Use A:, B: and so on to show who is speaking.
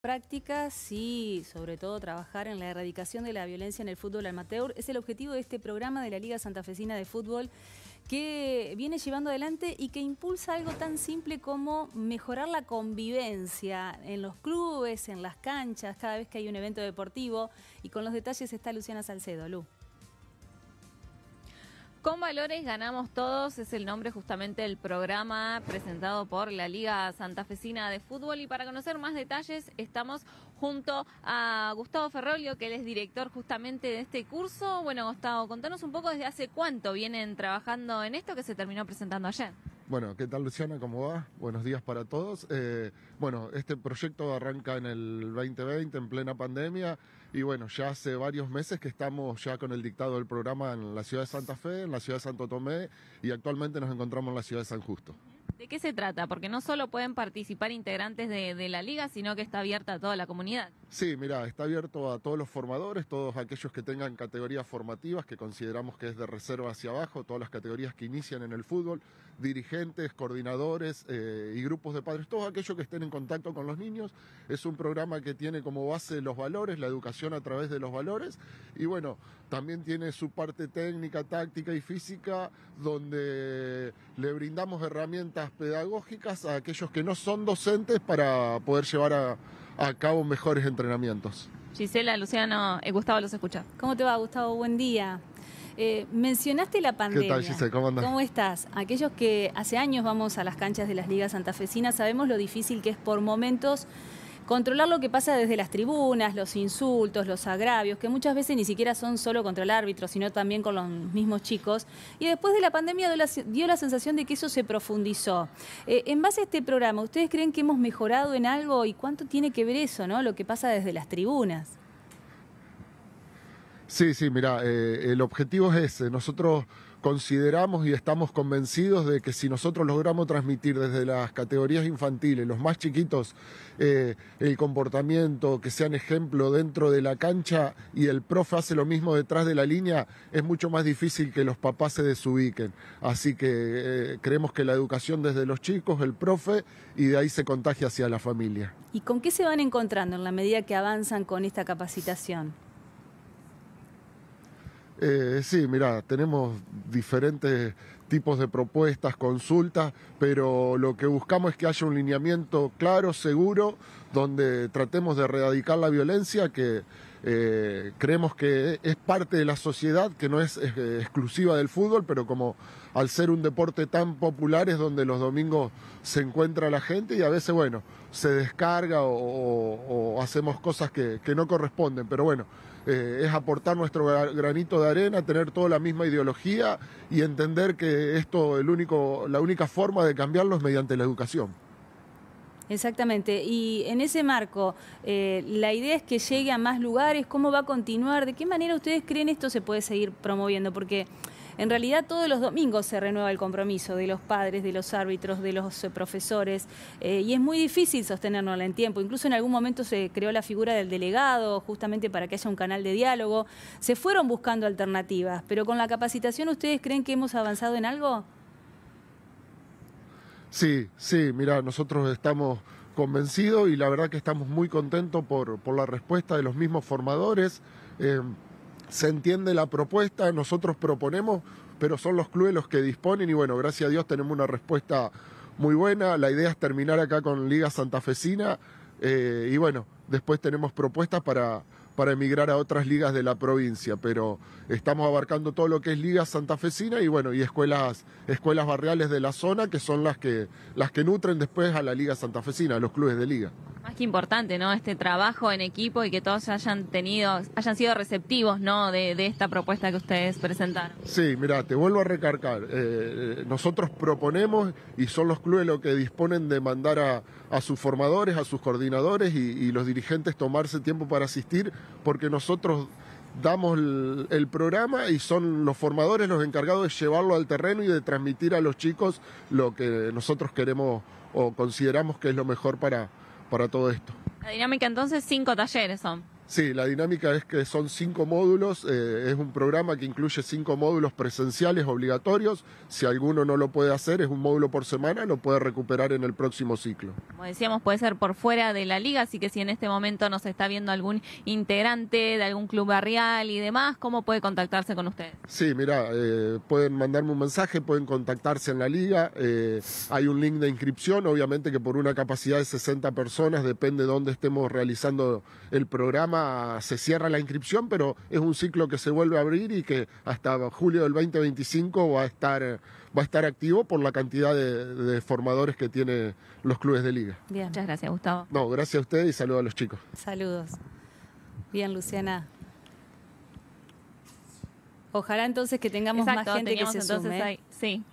A: Prácticas y sobre todo trabajar en la erradicación de la violencia en el fútbol amateur es el objetivo de este programa de la Liga Santafesina de Fútbol que viene llevando adelante y que impulsa algo tan simple como mejorar la convivencia en los clubes, en las canchas, cada vez que hay un evento deportivo. Y con los detalles está Luciana Salcedo. Lu.
B: Con Valores Ganamos Todos es el nombre justamente del programa presentado por la Liga Santafesina de Fútbol y para conocer más detalles estamos junto a Gustavo Ferrolio que él es director justamente de este curso. Bueno Gustavo, contanos un poco desde hace cuánto vienen trabajando en esto que se terminó presentando ayer.
C: Bueno, ¿qué tal Luciana? ¿Cómo va? Buenos días para todos. Eh, bueno, este proyecto arranca en el 2020, en plena pandemia, y bueno, ya hace varios meses que estamos ya con el dictado del programa en la ciudad de Santa Fe, en la ciudad de Santo Tomé, y actualmente nos encontramos en la ciudad de San Justo.
B: ¿De qué se trata? Porque no solo pueden participar integrantes de, la liga, sino que está abierta a toda la comunidad.
C: Sí, mira, está abierto a todos los formadores, todos aquellos que tengan categorías formativas que consideramos que es de reserva hacia abajo, todas las categorías que inician en el fútbol, dirigentes, coordinadores eh, y grupos de padres, todos aquellos que estén en contacto con los niños. Es un programa que tiene como base los valores, la educación a través de los valores y bueno, también tiene su parte técnica, táctica y física, donde le brindamos herramientas pedagógicas a aquellos que no son docentes para poder llevar a, cabo mejores entrenamientos.
B: Gisela, Luciano, eh, Gustavo los escucha. ¿Cómo te va, Gustavo? Buen
A: día. Eh, mencionaste la pandemia. ¿Qué tal, ¿Cómo ¿Cómo estás? Aquellos que hace años vamos a las canchas de las ligas santafesinas sabemos lo difícil que es por momentos Controlar lo que pasa desde las tribunas, los insultos, los agravios, que muchas veces ni siquiera son solo contra el árbitro, sino también con los mismos chicos. Y después de la pandemia dio la, sensación de que eso se profundizó. Eh, en base a este programa, ¿ustedes creen que hemos mejorado en algo y cuánto tiene que ver eso, ¿no? lo que pasa desde las tribunas?
C: Sí, sí, mira, eh, el objetivo es ese. Eh, nosotros consideramos y estamos convencidos de que si nosotros logramos transmitir desde las categorías infantiles, los más chiquitos, eh, el comportamiento, que sean ejemplo dentro de la cancha y el profe hace lo mismo detrás de la línea, es mucho más difícil que los papás se desubiquen. Así que eh, creemos que la educación desde los chicos, el profe, y de ahí se contagia hacia la familia.
A: ¿Y con qué se van encontrando en la medida que avanzan con esta capacitación?
C: Eh, sí, mira, tenemos diferentes tipos de propuestas, consultas, pero lo que buscamos es que haya un lineamiento claro, seguro, donde tratemos de erradicar la violencia que eh, creemos que es parte de la sociedad, que no es, eh, exclusiva del fútbol, pero como al ser un deporte tan popular es donde los domingos se encuentra la gente y a veces, bueno, se descarga o, o hacemos cosas que, no corresponden, pero bueno, eh, es aportar nuestro granito de arena, tener toda la misma ideología y entender que esto, el único, la única forma de cambiarlo es mediante la educación.
A: Exactamente, y en ese marco, eh, la idea es que llegue a más lugares, ¿cómo va a continuar? ¿De qué manera ustedes creen esto se puede seguir promoviendo? Porque en realidad todos los domingos se renueva el compromiso de los padres, de los árbitros, de los eh, profesores eh, y es muy difícil sostenerlo en tiempo. Incluso en algún momento se creó la figura del delegado justamente para que haya un canal de diálogo. Se fueron buscando alternativas, pero con la capacitación ustedes creen que hemos avanzado en algo?
C: Sí, sí, mira, nosotros estamos convencidos y la verdad que estamos muy contentos por, por la respuesta de los mismos formadores. Eh, se entiende la propuesta, nosotros proponemos, pero son los clubes los que disponen y bueno, gracias a Dios tenemos una respuesta muy buena. La idea es terminar acá con Liga Santafesina eh, y bueno, después tenemos propuestas para para emigrar a otras ligas de la provincia, pero estamos abarcando todo lo que es liga santafesina y bueno, y escuelas, escuelas barriales de la zona que son las que, las que nutren después a la liga santafesina, a los clubes de liga.
B: Más que importante, ¿no? Este trabajo en equipo y que todos hayan tenido, hayan sido receptivos, ¿no? De, esta propuesta que ustedes presentaron.
C: Sí, mira, te vuelvo a recargar. Eh, nosotros proponemos y son los clubes los que disponen de mandar a, sus formadores, a sus coordinadores y los dirigentes tomarse tiempo para asistir porque nosotros damos el, programa y son los formadores los encargados de llevarlo al terreno y de transmitir a los chicos lo que nosotros queremos o consideramos que es lo mejor para, para todo esto.
B: La dinámica entonces, cinco talleres son.
C: Sí, la dinámica es que son cinco módulos, eh, es un programa que incluye cinco módulos presenciales obligatorios, si alguno no lo puede hacer, es un módulo por semana, lo puede recuperar en el próximo ciclo.
B: Como decíamos, puede ser por fuera de la liga, así que si en este momento nos está viendo algún integrante de algún club barrial y demás, ¿cómo puede contactarse con ustedes?
C: Sí, mira, eh, pueden mandarme un mensaje, pueden contactarse en la liga, eh, hay un link de inscripción, obviamente que por una capacidad de 60 personas, depende de dónde estemos realizando el programa, se cierra la inscripción, pero es un ciclo que se vuelve a abrir y que hasta julio del 2025 va a estar, va a estar activo por la cantidad de, formadores que tiene los clubes de liga.
B: muchas gracias, Gustavo.
C: No, gracias a usted y saludos a los chicos.
A: Saludos. Bien, Luciana. Ojalá entonces que tengamos más gente que se entonces Ahí,
B: sí.